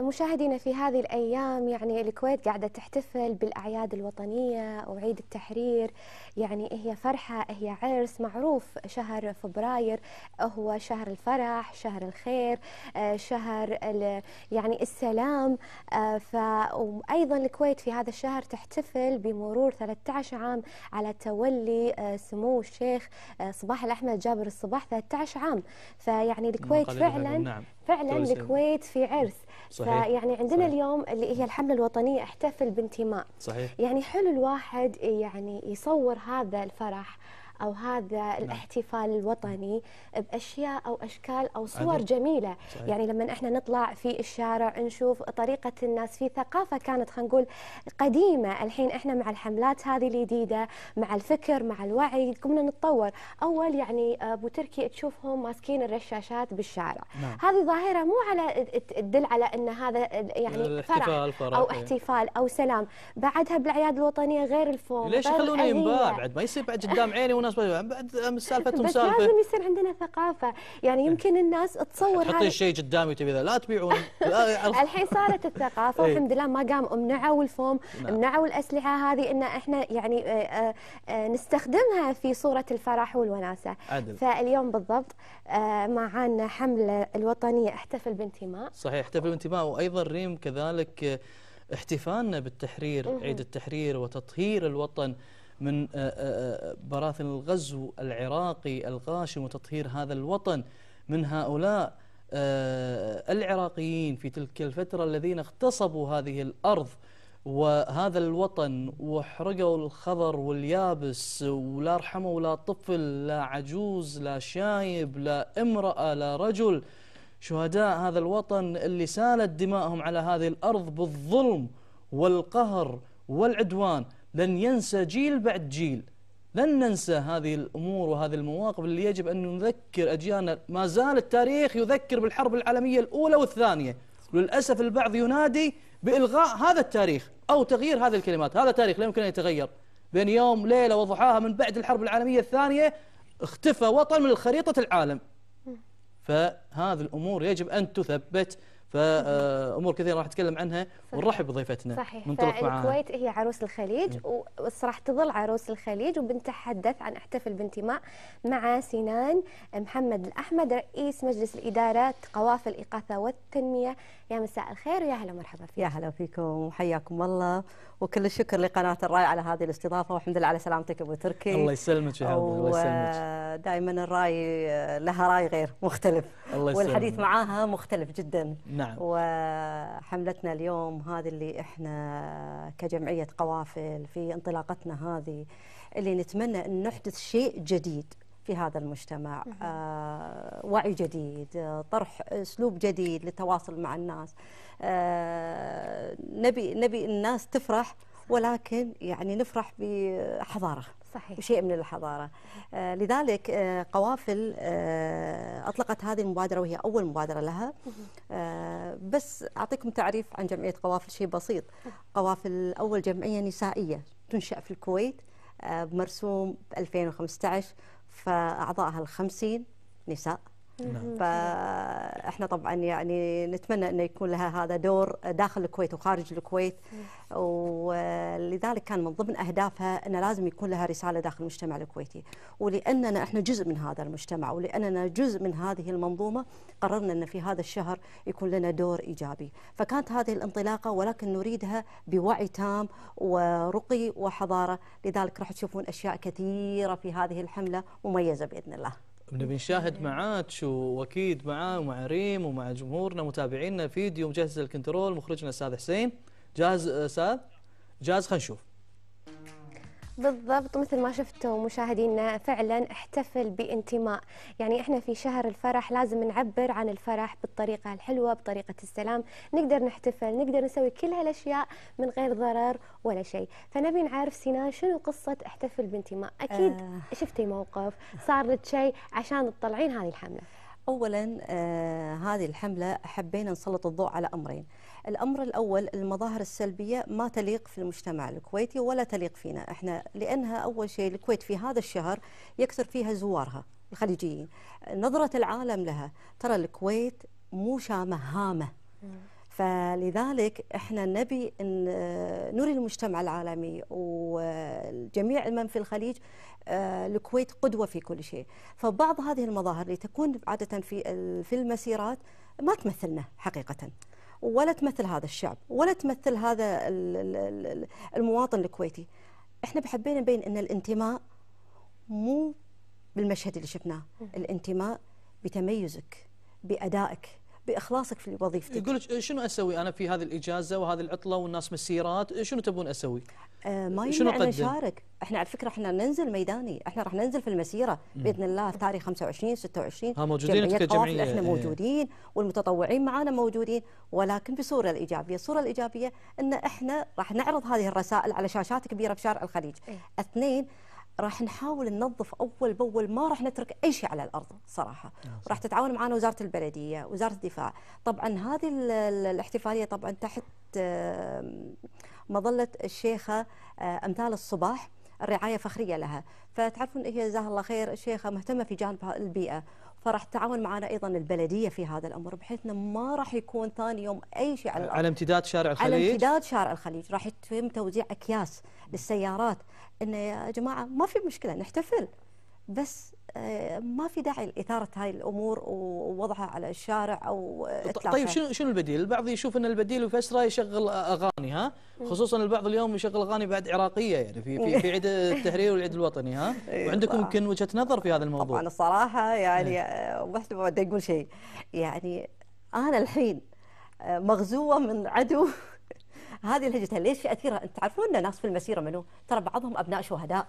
مشاهدينا في هذه الأيام يعني الكويت قاعدة تحتفل بالأعياد الوطنية أو عيد التحرير يعني هي فرحة هي عرس معروف شهر فبراير هو شهر الفرح شهر الخير آه، شهر يعني السلام آه، وايضا الكويت في هذا الشهر تحتفل بمرور 13 عام على تولي آه، سمو الشيخ صباح الأحمد جابر الصباح 13 عام فيعني نعم، الكويت فعلا نعم. فعلا الكويت في عرس صحيح. يعني عندنا صحيح. اليوم اللي هي الحملة الوطنية احتفل بانتماء صحيح. يعني حلو الواحد يعني يصور هذا الفرح او هذا نعم. الاحتفال الوطني باشياء او اشكال او صور عدد. جميله صحيح. يعني لما احنا نطلع في الشارع نشوف طريقه الناس في ثقافه كانت خلينا نقول قديمه الحين احنا مع الحملات هذه الجديده مع الفكر مع الوعي قمنا نتطور اول يعني ابو تركي تشوفهم ماسكين الرشاشات بالشارع نعم. هذه ظاهره مو على تدل على ان هذا يعني فرح او إيه. احتفال او سلام بعدها بالاعياد الوطنيه غير الفوم ليش يخلونه ينباع بعد ما يصير بعد قدام عيني وناس بعد امس سالفتهم سالفه بس لازم يصير عندنا ثقافه يعني يمكن الناس تصور حطي الشيء قدامي تبي لا تبيعون الحين صارت الثقافه والحمد إيه. لله ما قام منعوا الفوم نعم. منعوا الاسلحه هذه ان احنا يعني آه، آه، آه، نستخدمها في صوره الفرح والوناسه عدل. فاليوم بالضبط معانا حمله الوطنيه احتفل بانتماء صحيح احتفل بانتماء وايضا ريم كذلك احتفالنا بالتحرير عيد التحرير وتطهير الوطن من آه، آه، آه، براثن الغزو العراقي الغاشم وتطهير هذا الوطن من هؤلاء العراقيين في تلك الفترة الذين اغتصبوا هذه الأرض وهذا الوطن وحرقوا الخضر واليابس ولا رحموا لا طفل لا عجوز لا شايب لا امرأة لا رجل شهداء هذا الوطن اللي سالت دماءهم على هذه الأرض بالظلم والقهر والعدوان لن ينسى جيل بعد جيل لن ننسى هذه الأمور وهذه المواقف اللي يجب أن نذكر أجيالنا ما زال التاريخ يذكر بالحرب العالمية الأولى والثانية وللأسف البعض ينادي بإلغاء هذا التاريخ أو تغيير هذه الكلمات هذا تاريخ لا يمكن أن يتغير بين يوم ليلة وضحاها من بعد الحرب العالمية الثانية اختفى وطن من خريطة العالم فهذه الأمور يجب أن تثبت فامور كثيره راح نتكلم عنها ونرحب بضيفتنا صحيح الكويت هي عروس الخليج إيه. وراح تظل عروس الخليج وبنتحدث عن احتفل بانتماء مع سنان محمد الاحمد رئيس مجلس الاداره قوافل الاقاثه والتنميه يا مساء الخير ويا هلا ومرحبا فيك يا هلا فيكم وحياكم الله وكل الشكر لقناه الراي على هذه الاستضافه والحمد لله على سلامتك ابو تركي الله يسلمك يا حبيبي الله يسلمك دائما الراي لها راي غير مختلف الله يسلمك والحديث معاها مختلف جدا نعم وحملتنا اليوم هذه اللي احنا كجمعيه قوافل في انطلاقتنا هذه اللي نتمنى ان نحدث شيء جديد في هذا المجتمع آه وعي جديد آه طرح اسلوب جديد للتواصل مع الناس آه نبي نبي الناس تفرح ولكن يعني نفرح بحضاره صحيح شيء من الحضاره آه لذلك آه قوافل آه اطلقت هذه المبادره وهي اول مبادره لها آه، بس اعطيكم تعريف عن جمعيه قوافل شيء بسيط قوافل اول جمعيه نسائيه تنشا في الكويت آه، بمرسوم 2015 فأعضائها الخمسين نساء نعم. فاحنا طبعا يعني نتمنى انه يكون لها هذا دور داخل الكويت وخارج الكويت ولذلك كان من ضمن اهدافها انه لازم يكون لها رساله داخل المجتمع الكويتي ولاننا احنا جزء من هذا المجتمع ولاننا جزء من هذه المنظومه قررنا ان في هذا الشهر يكون لنا دور ايجابي فكانت هذه الانطلاقه ولكن نريدها بوعي تام ورقي وحضاره لذلك راح تشوفون اشياء كثيره في هذه الحمله مميزه باذن الله نبي نشاهد معاتش وأكيد معاه ومع ريم ومع جمهورنا متابعينا فيديو مجهز الكنترول مخرجنا أستاذ حسين جاهز أستاذ جاهز خلينا نشوف بالضبط مثل ما شفتوا مشاهدينا فعلا احتفل بانتماء يعني احنا في شهر الفرح لازم نعبر عن الفرح بالطريقة الحلوة بطريقة السلام نقدر نحتفل نقدر نسوي كل هالاشياء من غير ضرر ولا شيء فنبي نعرف سنان شنو قصة احتفل بانتماء اكيد آه. شفتي موقف صار لك شيء عشان تطلعين هذه الحملة اولا آه هذه الحملة حبينا نسلط الضوء على امرين الأمر الأول المظاهر السلبية ما تليق في المجتمع الكويتي ولا تليق فينا إحنا لأنها أول شيء الكويت في هذا الشهر يكثر فيها زوارها الخليجيين نظرة العالم لها ترى الكويت مو شامة هامة فلذلك احنا نبي ان آه، نري المجتمع العالمي وجميع من في الخليج آه، الكويت قدوه في كل شيء، فبعض هذه المظاهر اللي تكون عاده في في المسيرات ما تمثلنا حقيقه. ولا تمثل هذا الشعب ولا تمثل هذا المواطن الكويتي احنا بحبينا نبين ان الانتماء مو بالمشهد اللي شفناه الانتماء بتميزك بادائك باخلاصك في وظيفتك يقول لك إيه، شنو اسوي انا في هذه الاجازه وهذه العطله والناس مسيرات إيه، شنو تبون اسوي آه ما شنو ان نشارك احنا على فكره احنا ننزل ميداني احنا راح ننزل في المسيره باذن الله في تاريخ 25 26 ها موجودين كجمعيه احنا إيه. موجودين والمتطوعين معانا موجودين ولكن بصوره الايجابيه الصوره الايجابيه ان احنا راح نعرض هذه الرسائل على شاشات كبيره في شارع الخليج اثنين راح نحاول ننظف اول باول ما راح نترك اي شيء على الارض صراحه آه، راح تتعاون معنا وزاره البلديه وزاره الدفاع طبعا هذه الاحتفاليه طبعا تحت مظله الشيخه آه، امثال الصباح الرعايه فخريه لها فتعرفون هي جزاها الله خير الشيخه مهتمه في جانب البيئه فراح تعاون معنا ايضا البلديه في هذا الامر بحيث انه ما راح يكون ثاني يوم اي شيء على على امتداد شارع الخليج على امتداد شارع الخليج راح يتم توزيع اكياس للسيارات انه يا جماعه ما في مشكله نحتفل بس آه، ما في داعي لإثارة هاي الأمور ووضعها على الشارع أو إطلاقها. طيب شنو شنو البديل؟ البعض يشوف أن البديل يفسره يشغل أغاني ها خصوصا البعض اليوم يشغل أغاني بعد عراقية يعني في في, في عيد التحرير والعيد الوطني ها إيه، وعندكم يمكن وجهة نظر في هذا الموضوع طبعا الصراحة يعني إيه. آه، واحد ما بدي أقول شيء يعني أنا الحين آه، مغزوة من عدو هذه الهجتها ليش أثيرها؟ أنت تعرفون الناس في المسيرة منو؟ ترى بعضهم أبناء شهداء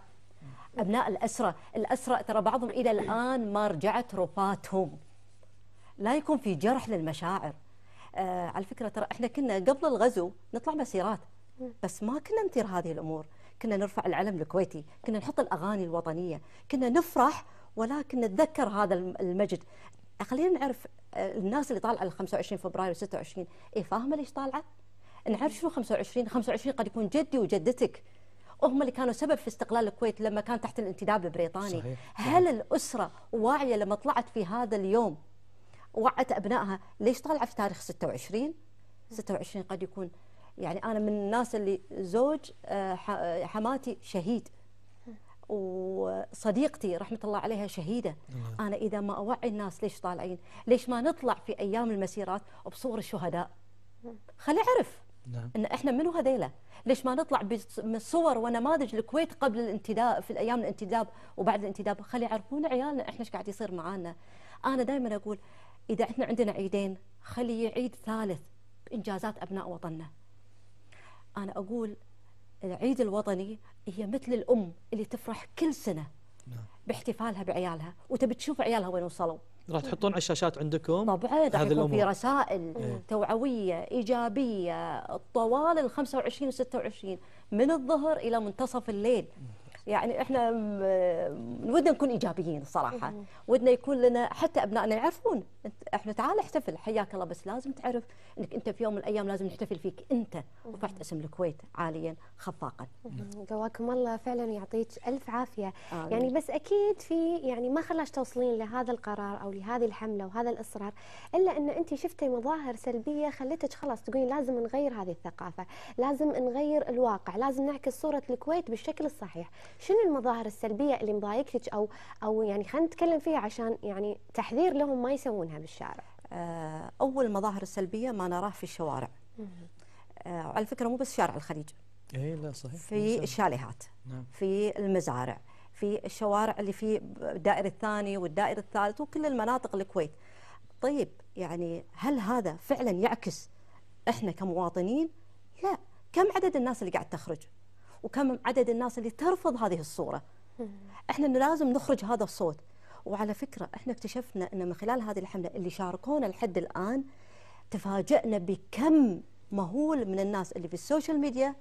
أبناء الأسرة الأسرة ترى بعضهم إلى الآن ما رجعت رفاتهم لا يكون في جرح للمشاعر آه على فكرة ترى إحنا كنا قبل الغزو نطلع مسيرات بس ما كنا نثير هذه الأمور كنا نرفع العلم الكويتي كنا نحط الأغاني الوطنية كنا نفرح ولكن نتذكر هذا المجد خلينا نعرف آه، الناس اللي طالعه 25 فبراير و26 اي فاهمه ليش طالعه؟ نعرف شنو 25 25 قد يكون جدي وجدتك هم اللي كانوا سبب في استقلال الكويت لما كان تحت الانتداب البريطاني صحيح. هل نعم. الأسرة واعية لما طلعت في هذا اليوم وعت أبنائها ليش طالعة في تاريخ 26 26 قد يكون يعني أنا من الناس اللي زوج آه، آه، حماتي شهيد وصديقتي رحمة الله عليها شهيدة نعم. أنا إذا ما أوعي الناس ليش طالعين ليش ما نطلع في أيام المسيرات بصور الشهداء نعم. خلي أعرف نعم. ان احنا منو هذيلا؟ ليش ما نطلع بصور ونماذج الكويت قبل الانتداب في الايام الانتداب وبعد الانتداب خلي يعرفون عيالنا احنا ايش قاعد يصير معانا. انا دائما اقول اذا احنا عندنا عيدين خلي يعيد ثالث بانجازات ابناء وطننا. انا اقول العيد الوطني هي مثل الام اللي تفرح كل سنه نعم. باحتفالها بعيالها وتبي تشوف عيالها وين وصلوا. راح تحطون على الشاشات عندكم طبعا راح يكون في رسائل ايه؟ توعويه ايجابيه طوال ال 25 و 26 من الظهر الى منتصف الليل يعني احنا ودنا نكون ايجابيين الصراحه ودنا يكون لنا حتى ابنائنا يعرفون احنا تعال احتفل حياك الله بس لازم تعرف انك انت في يوم من الايام لازم نحتفل فيك انت رفعت اسم الكويت عاليا خفاقا قواكم الله فعلا يعطيك الف عافيه آمين. يعني بس اكيد في يعني ما خلاش توصلين لهذا القرار او لهذه الحمله وهذا الاصرار الا ان انت شفتي مظاهر سلبيه خلتك خلاص تقولين لازم نغير هذه الثقافه لازم نغير الواقع لازم نعكس صوره الكويت بالشكل الصحيح شنو المظاهر السلبيه اللي مضايقتك او او يعني خلينا نتكلم فيها عشان يعني تحذير لهم ما يسوونها بالشارع آه، اول مظاهر السلبيه ما نراه في الشوارع وعلى آه، فكره مو بس شارع الخليج اي لا صحيح في الشاليهات نعم. في المزارع في الشوارع اللي في الدائره الثاني والدائره الثالث وكل المناطق الكويت طيب يعني هل هذا فعلا يعكس احنا كمواطنين لا كم عدد الناس اللي قاعد تخرج وكم عدد الناس اللي ترفض هذه الصورة احنا لازم نخرج هذا الصوت وعلى فكرة احنا اكتشفنا ان من خلال هذه الحملة اللي شاركونا لحد الآن تفاجئنا بكم مهول من الناس اللي في السوشيال ميديا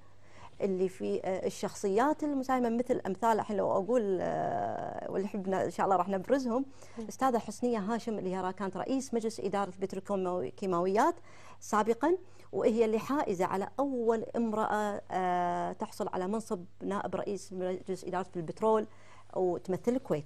اللي في آه، الشخصيات المساهمه مثل امثال الحين لو اقول آه، واللي حبنا ان شاء الله راح نبرزهم استاذه حسنيه هاشم اللي هي كانت رئيس مجلس اداره بتروكيماويات سابقا وهي اللي حائزة على أول امرأة آه، تحصل على منصب نائب رئيس مجلس إدارة البترول وتمثل الكويت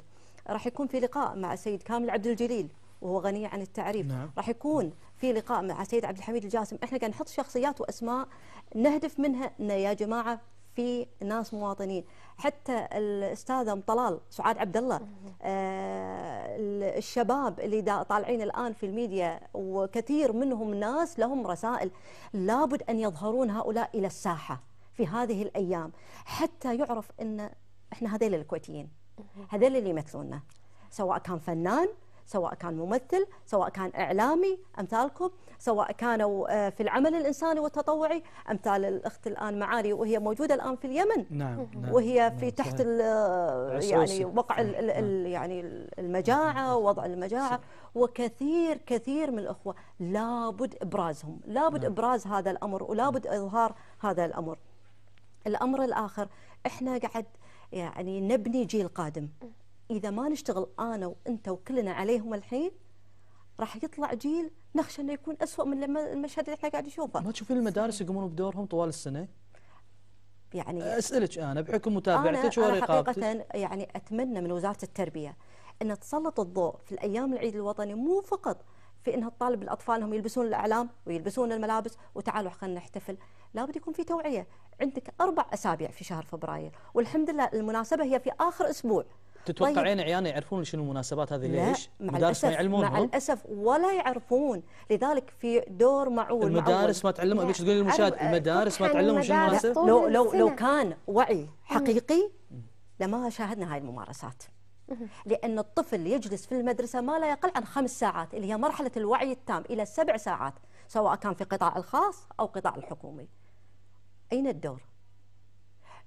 راح يكون في لقاء مع السيد كامل عبد الجليل وهو غني عن التعريف نعم. راح يكون في لقاء مع السيد عبد الحميد الجاسم احنا قاعد نحط شخصيات واسماء نهدف منها ان يا جماعه في ناس مواطنين حتى الاستاذه ام طلال سعاد عبد الله آه، الشباب اللي طالعين الان في الميديا وكثير منهم ناس لهم رسائل لابد ان يظهرون هؤلاء الى الساحه في هذه الايام حتى يعرف ان احنا هذيل الكويتيين هذيل اللي يمثلونا سواء كان فنان سواء كان ممثل سواء كان إعلامي أمثالكم سواء كانوا آه، في العمل الإنساني والتطوعي أمثال الأخت الآن معالي وهي موجودة الآن في اليمن نعم, نعم،, نعم. وهي في نعم تحت آه، يعني وقع ال نعم. يعني المجاعة ووضع المجاعة وكثير كثير من الأخوة لابد إبرازهم لابد نعم. إبراز هذا الأمر ولابد إظهار هذا الأمر الأمر الآخر إحنا قاعد يعني نبني جيل قادم اذا ما نشتغل انا وانت وكلنا عليهم الحين راح يطلع جيل نخشى انه يكون اسوء من لما المشهد اللي احنا قاعد نشوفه. ما تشوفين المدارس يقومون بدورهم طوال السنه؟ يعني اسالك انا بحكم متابعتك ورقابتك. حقيقه يعني اتمنى من وزاره التربيه ان تسلط الضوء في الايام العيد الوطني مو فقط في انها تطالب الاطفال انهم يلبسون الاعلام ويلبسون الملابس وتعالوا خلينا نحتفل، لابد يكون في توعيه، عندك اربع اسابيع في شهر فبراير، والحمد لله المناسبه هي في اخر اسبوع. تتوقعين طيب. عيالنا يعرفون شنو المناسبات هذه ليش؟ لا مع المدارس ما يعلمون مع الاسف ولا يعرفون لذلك في دور معول المدارس معول. ما تعلموا ايش تقول للمشاهد المدارس ما تعلموا شنو المناسب لو لو لو كان وعي حقيقي لما شاهدنا هاي الممارسات لأن الطفل يجلس في المدرسة ما لا يقل عن خمس ساعات اللي هي مرحلة الوعي التام إلى سبع ساعات سواء كان في قطاع الخاص أو قطاع الحكومي أين الدور؟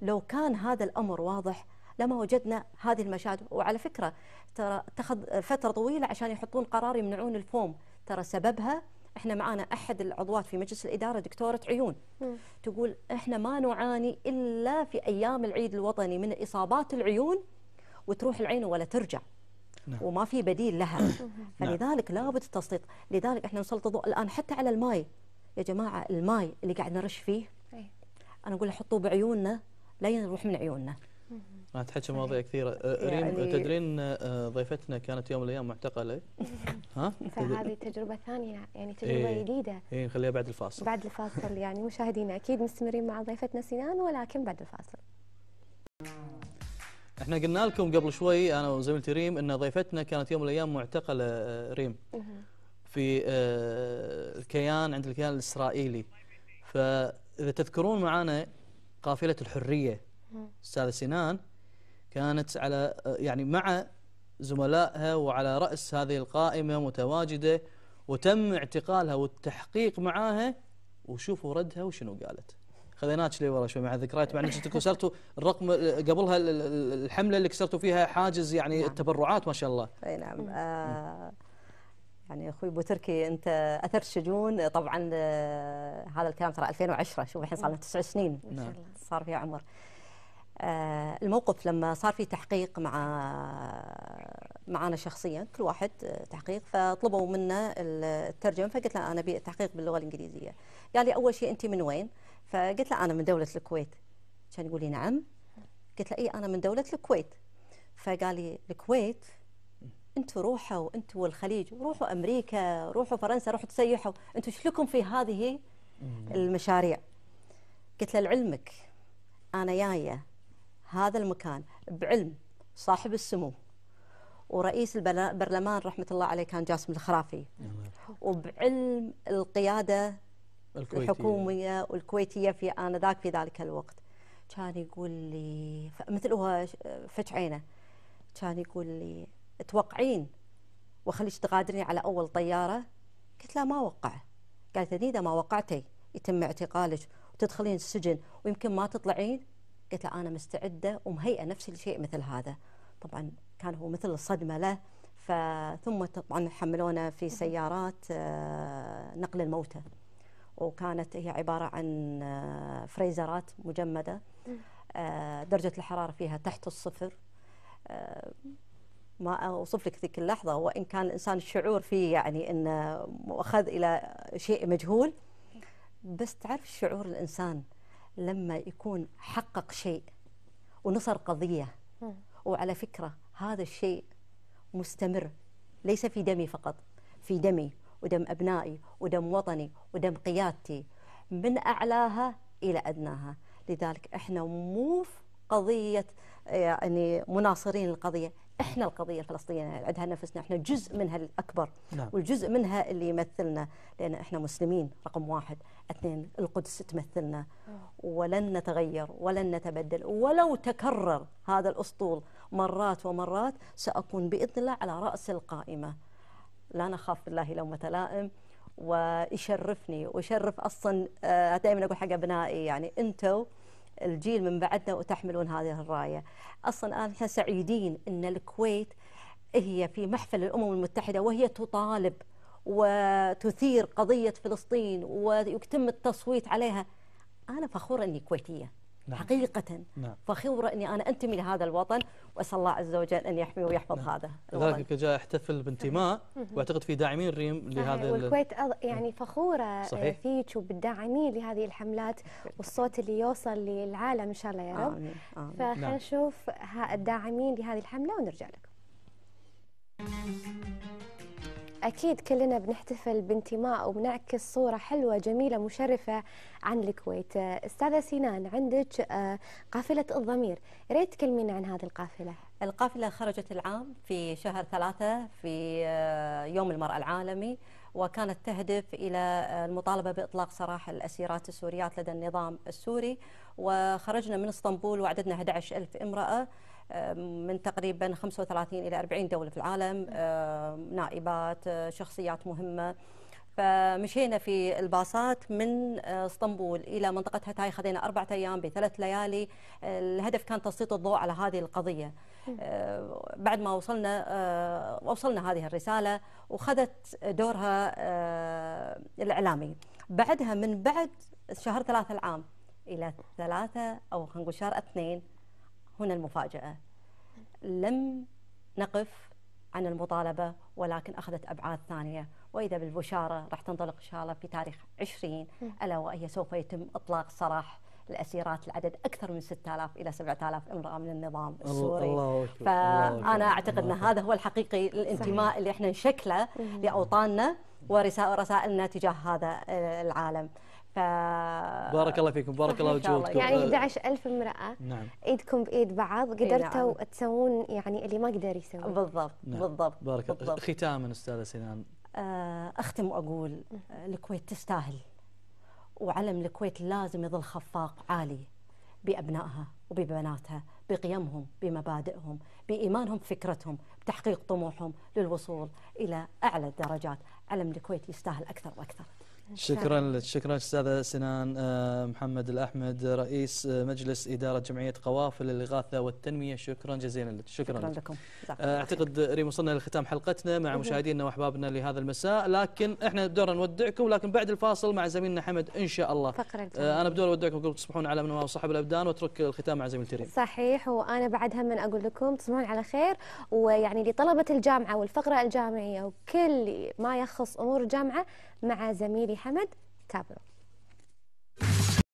لو كان هذا الأمر واضح لما وجدنا هذه المشاهد وعلى فكرة ترى اتخذ فترة طويلة عشان يحطون قرار يمنعون الفوم ترى سببها احنا معانا احد العضوات في مجلس الاداره دكتوره عيون م. تقول احنا ما نعاني الا في ايام العيد الوطني من اصابات العيون وتروح العين ولا ترجع نعم. وما في بديل لها فلذلك لابد التسليط لذلك احنا نسلط الضوء الان حتى على الماي يا جماعه الماي اللي قاعد نرش فيه انا اقول حطوه بعيوننا لا يروح من عيوننا ما تحكي مواضيع كثيرة أه، ريم يعني أه، تدرين أه، ضيفتنا كانت يوم من الأيام معتقلة ها؟ فهذه تجربة ثانية يعني تجربة إيه جديدة إي نخليها بعد الفاصل بعد الفاصل يعني مشاهدينا أكيد مستمرين مع ضيفتنا سنان ولكن بعد الفاصل احنا قلنا لكم قبل شوي انا وزميلتي ريم ان ضيفتنا كانت يوم من الايام معتقله ريم في الكيان عند الكيان الاسرائيلي فاذا تذكرون معنا قافله الحريه استاذه سنان كانت على يعني مع زملائها وعلى رأس هذه القائمة متواجدة وتم اعتقالها والتحقيق معاها وشوفوا ردها وشنو قالت خذيناك لي ورا شوي مع ذكريات مع انك كسرتوا الرقم قبلها الحمله اللي كسرتوا فيها حاجز يعني نعم. التبرعات ما شاء الله اي نعم آه، يعني اخوي ابو تركي انت اثر شجون طبعا آه، هذا الكلام ترى 2010 شوف الحين صار لنا تسع سنين نعم. صار فيها عمر آه، الموقف لما صار في تحقيق مع معنا شخصيا كل واحد آه، تحقيق فطلبوا منا الترجمه فقلت له انا ابي التحقيق باللغه الانجليزيه قال لي اول شيء انت من وين فقلت له انا من دوله الكويت كان يقول لي نعم قلت له اي انا من دوله الكويت فقال لي الكويت انتم روحوا انتم والخليج روحوا امريكا روحوا فرنسا روحوا تسيحوا انتم ايش لكم في هذه المشاريع قلت له لعلمك انا جايه هذا المكان بعلم صاحب السمو ورئيس البرلمان رحمه الله عليه كان جاسم الخرافي وبعلم القياده الكويتية. الحكوميه والكويتيه في انذاك في ذلك الوقت كان يقول لي مثل هو فتح عينه كان يقول لي توقعين وخليش تغادرني على اول طياره قلت له ما وقع قالت اذا ما وقعتي يتم اعتقالك وتدخلين السجن ويمكن ما تطلعين قلت له أنا مستعدة ومهيئة نفسي لشيء مثل هذا طبعا كان هو مثل الصدمة له فثم طبعا حملونا في سيارات آه، نقل الموتى وكانت هي عبارة عن آه، فريزرات مجمدة آه، درجة الحرارة فيها تحت الصفر ما اوصف لك ذيك اللحظه وان كان الانسان الشعور فيه يعني انه اخذ الى شيء مجهول بس تعرف شعور الانسان لما يكون حقق شيء ونصر قضية وعلى فكرة هذا الشيء مستمر ليس في دمي فقط في دمي ودم أبنائي ودم وطني ودم قيادتي من أعلاها إلى أدناها لذلك إحنا موف قضيه يعني مناصرين القضيه احنا القضيه الفلسطينيه عندها نفسنا احنا جزء منها الاكبر نعم. والجزء منها اللي يمثلنا لان احنا مسلمين رقم واحد اثنين القدس تمثلنا ولن نتغير ولن نتبدل ولو تكرر هذا الاسطول مرات ومرات ساكون باذن الله على راس القائمه لا نخاف بالله لومه لائم ويشرفني ويشرف اصلا آه، دائما اقول حق ابنائي يعني انتم الجيل من بعدنا وتحملون هذه الرايه. اصلا الان احنا سعيدين ان الكويت هي في محفل الامم المتحده وهي تطالب وتثير قضيه فلسطين ويتم التصويت عليها. انا فخوره اني كويتيه. نعم. حقيقة نعم. فخورة أني أنا أنتمي لهذا الوطن وأسأل الله عز وجل أن يحمي ويحفظ نعم. هذا الوطن جاء احتفل بانتماء وأعتقد في داعمين ريم لهذا والكويت نعم. يعني فخورة آه، صحيح. فيك وبالداعمين لهذه الحملات والصوت اللي يوصل للعالم إن شاء الله يا رب آمين. آمين. فخلينا نعم. نشوف الداعمين لهذه الحملة ونرجع لكم أكيد كلنا بنحتفل بانتماء وبنعكس صورة حلوة جميلة مشرفة عن الكويت أستاذة سنان عندك آه، قافلة الضمير ريت تكلمينا عن هذه القافلة القافلة خرجت العام في شهر ثلاثة في آه، يوم المرأة العالمي وكانت تهدف إلى آه، المطالبة بإطلاق سراح الأسيرات السوريات لدى النظام السوري وخرجنا من اسطنبول وعددنا 11 ألف امرأة من تقريبا 35 إلى 40 دولة في العالم آه، نائبات آه، شخصيات مهمة فمشينا في الباصات من آه، اسطنبول الى منطقه هتاي خذينا اربعة ايام بثلاث ليالي الهدف كان تسليط الضوء على هذه القضيه بعد ما وصلنا وصلنا هذه الرساله وخذت دورها الاعلامي بعدها من بعد شهر ثلاثة العام الى ثلاثة او خلينا نقول شهر اثنين هنا المفاجاه لم نقف عن المطالبة ولكن أخذت أبعاد ثانية وإذا بالبشارة راح تنطلق إن شاء الله في تاريخ 20 ألا وهي سوف يتم إطلاق سراح الأسيرات العدد أكثر من 6000 إلى 7000 امرأة من النظام السوري الله فأنا أعتقد أن هذا هو الحقيقي الانتماء صحيح. اللي احنا نشكله لأوطاننا ورسائلنا تجاه هذا آه، العالم ف... بارك الله فيكم بارك الله وجودكم يعني 11000 امراه نعم ايدكم بايد بعض قدرتوا نعم. تسوون يعني اللي ما قدر يسويه بالضبط نعم. بالضبط بارك بالضبط. ختاما استاذه سنان آه، اختم واقول آه، الكويت تستاهل وعلم الكويت لازم يظل خفاق عالي بابنائها وببناتها بقيمهم بمبادئهم بايمانهم بفكرتهم بتحقيق طموحهم للوصول الى اعلى الدرجات علم الكويت يستاهل اكثر واكثر شكرا شكرا استاذه سنان آه، محمد الاحمد رئيس آه، مجلس اداره جمعيه قوافل الاغاثه والتنميه شكرا جزيلا لك شكرا, شكرا لكم آه، اعتقد ريم وصلنا لختام حلقتنا مع مشاهدينا واحبابنا لهذا المساء لكن احنا بدورنا نودعكم لكن بعد الفاصل مع زميلنا حمد ان شاء الله فقرة انا بدور اودعكم اقول تصبحون على من وصاحب الابدان واترك الختام مع زميلتي ريم صحيح وانا بعد هم اقول لكم تصبحون على خير ويعني لطلبه الجامعه والفقره الجامعيه وكل ما يخص امور الجامعه مع زميلي حمد كابرو